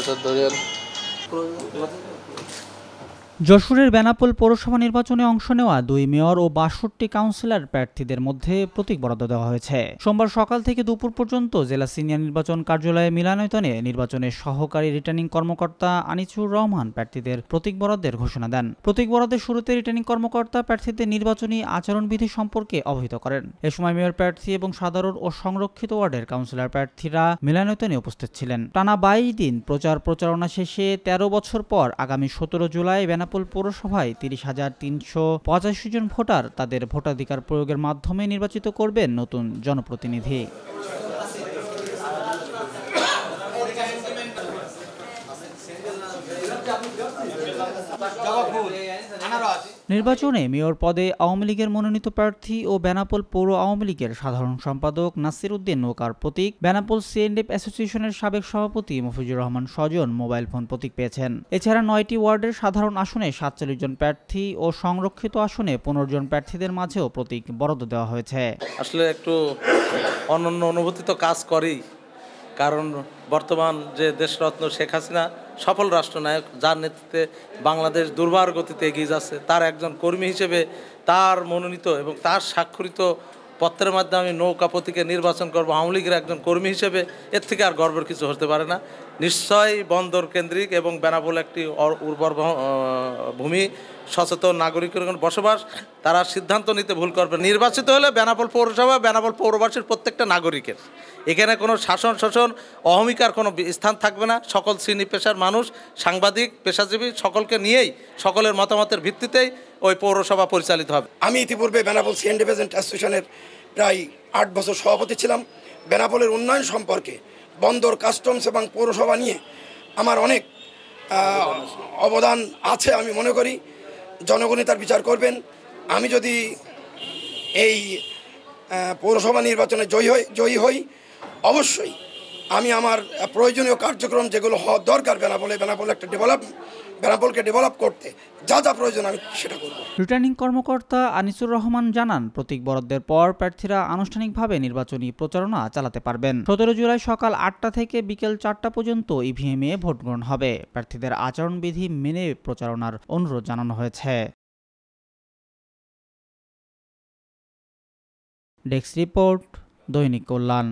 sir sir যশোরের বেনাপোল পৌরসভা নির্বাচনে অংশ নেওয়া দুই মেয়র ও বাষট্টি কাউন্সিলর প্রার্থীদের মধ্যে প্রতীক বরাদ্দ দেওয়া হয়েছে সোমবার সকাল থেকে দুপুর পর্যন্ত জেলা সিনিয়র নির্বাচন কার্যালয়ে মিলানয়তনে নির্বাচনের সহকারী রিটার্নিং কর্মকর্তা আনিচুর রহমান প্রার্থীদের প্রতীক বরাদ্দের ঘোষণা দেন প্রতীক বরাদ্দের শুরুতে রিটার্নিং কর্মকর্তা প্রার্থীদের নির্বাচনী আচরণবিধি সম্পর্কে অবহিত করেন এ সময় মেয়র প্রার্থী এবং সাধারণ ও সংরক্ষিত ওয়ার্ডের কাউন্সিলর প্রার্থীরা মিলানয়তনে উপস্থিত ছিলেন টানা বাইশ দিন প্রচার প্রচারণা শেষে ১৩ বছর পর আগামী সতেরো জুলাই বেনাপোল বেনাপোল পৌরসভায় তিরিশ হাজার তিনশো পঁচাশি জন ভোটার তাদের ভোটাধিকার প্রয়োগের মাধ্যমে নির্বাচিত করবেন নতুন জনপ্রতিনিধি নির্বাচনে মেয়র পদে আওয়ামী লীগের মনোনীত প্রার্থী ও বেনাপোল পৌর আওয়ামী লীগের সাধারণ সম্পাদক নাসির উদ্দিন নৌকার প্রতীক বেনাপোল সিএনডিএফ অ্যাসোসিয়েশনের সাবেক সভাপতি মফিজুর রহমান স্বজন মোবাইল ফোন প্রতীক পেয়েছেন এছাড়া নয়টি ওয়ার্ডের সাধারণ আসনে সাতচল্লিশ জন প্রার্থী ও সংরক্ষিত আসনে পনেরো জন প্রার্থীদের মাঝেও প্রতীক বরাদ্দ দেওয়া হয়েছে আসলে একটু অনন্য অনুভূতি তো কাজ করেই কারণ বর্তমান যে দেশরত্ন শেখ হাসিনা সফল রাষ্ট্রনায়ক যার নেতৃত্বে বাংলাদেশ দুর্বার গতিতে এগিয়ে যাচ্ছে তার একজন কর্মী হিসেবে তার মনোনীত এবং তার স্বাক্ষরিত পত্রের মাধ্যমে আমি নৌকা প্রতীকে নির্বাচন করবো আওয়ামী লীগের একজন কর্মী হিসেবে এর থেকে আর গর্বের কিছু হতে পারে না নিশ্চয়ই বন্দর কেন্দ্রিক এবং বেনাবল একটি উর্বর ভূমি সচেতন নাগরিকের বসবাস তারা সিদ্ধান্ত নিতে ভুল করবে নির্বাচিত হলে বেনাপোল পৌরসভা বেনাপোল পৌরবাসীর প্রত্যেকটা নাগরিকের এখানে কোনো শাসন শোষণ অহমিকার কোনো স্থান থাকবে না সকল শ্রেণী পেশার মানুষ সাংবাদিক পেশাজীবী সকলকে নিয়েই সকলের মতামতের ভিত্তিতেই ওই পৌরসভা পরিচালিত হবে আমি ইতিপূর্বে বেনাপোল সি ডিভিশন অ্যাসোসিয়েশনের প্রায় আট বছর সভাপতি ছিলাম বেনাপোলের উন্নয়ন সম্পর্কে বন্দর কাস্টমস এবং পৌরসভা নিয়ে আমার অনেক অবদান আছে আমি মনে করি জনগণই তার বিচার করবেন আমি যদি এই পৌরসভা নির্বাচনে জয়ী হই জয়ী হই অবশ্যই আমি আমার প্রয়োজনীয় কার্যক্রম যেগুলো হওয়া দরকার বেনাপোলে বেনাপোলে একটা ডেভেলপ বেনাপোলকে ডেভেলপ করতে যা যা প্রয়োজন আমি সেটা করব রিটার্নিং কর্মকর্তা আনিসুর রহমান জানান প্রতীক বরাদ্দের পর প্রার্থীরা আনুষ্ঠানিকভাবে নির্বাচনী প্রচারণা চালাতে পারবেন সতেরো জুলাই সকাল আটটা থেকে বিকেল চারটা পর্যন্ত ইভিএম e ভোট গ্রহণ হবে প্রার্থীদের আচরণবিধি মেনে প্রচারণার অনুরোধ জানানো হয়েছে ডেস্ক রিপোর্ট দৈনিক কল্যাণ